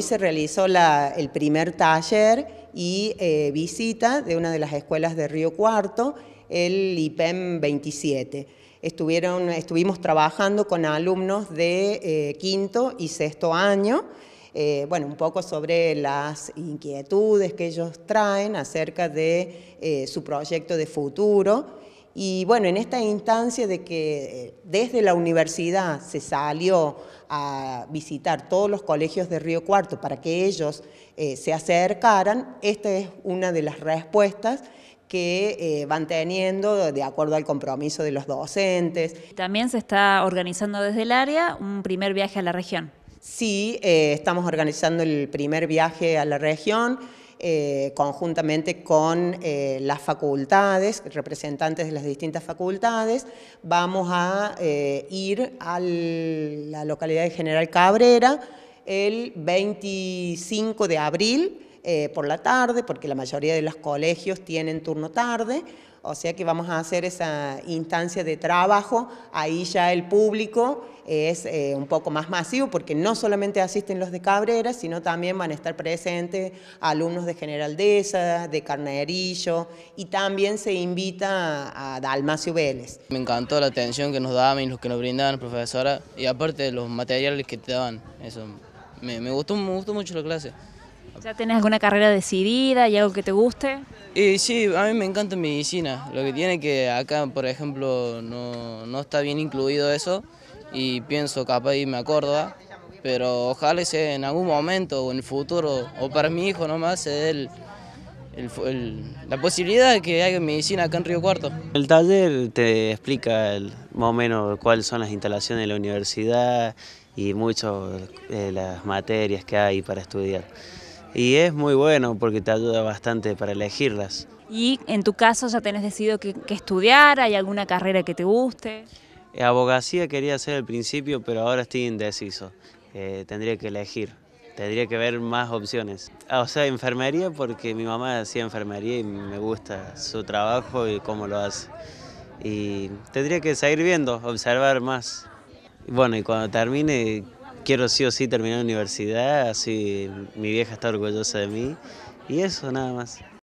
hoy se realizó el primer taller y eh, visita de una de las escuelas de Río Cuarto, el IPEM 27. estuvimos trabajando con alumnos de eh, quinto y sexto año, eh, bueno, un poco sobre las inquietudes que ellos traen acerca de su proyecto de futuro y bueno, en esta instancia de que eh, desde la universidad se salió a visitar todos los colegios de Río Cuarto para que ellos eh, se acercaran, esta es una de las respuestas que eh, van teniendo de acuerdo al compromiso de los docentes. También se está organizando desde el área un primer viaje a la región. Sí, estamos organizando el primer viaje a la región. Eh, conjuntamente con eh, las facultades, representantes de las distintas facultades, vamos a eh, ir a la localidad de General Cabrera el 25 de abril, eh, por la tarde, porque la mayoría de los colegios tienen turno tarde, o sea que vamos a hacer esa instancia de trabajo, ahí ya el público es eh, un poco más masivo, porque no solamente asisten los de Cabrera, sino también van a estar presentes alumnos de Deza, de Carnerillo, y también se invita a, Dalmacio Vélez. Me encantó la atención que nos daban y los que nos brindaban, profesora, y aparte los materiales que te daban, eso, me, me gustó, me gustó mucho la clase. ¿Ya tenés alguna carrera decidida y algo que te guste? Y sí, a mí me encanta medicina. Lo que tiene que acá, por ejemplo, no, no está bien incluido eso y pienso capaz irme me Córdoba, pero ojalá sea en algún momento o en el futuro, o para mi hijo nomás, se dé la posibilidad de que haya medicina acá en Río Cuarto. El taller te explica más o menos cuáles son las instalaciones de la universidad y muchas de eh, las materias que hay para estudiar. Y es muy bueno porque te ayuda bastante para elegirlas. ¿Y en tu caso ya tenés decidido qué, estudiar? ¿Hay alguna carrera que te guste? Eh, abogacía quería hacer al principio, pero ahora estoy indeciso. Eh, tendría que elegir, tendría que ver más opciones. Ah, o sea, enfermería porque mi mamá hacía enfermería y me gusta su trabajo y cómo lo hace. Y tendría que seguir viendo, observar más. Bueno, y cuando termine quiero sí o sí terminar la universidad, así mi vieja está orgullosa de mí y eso nada más.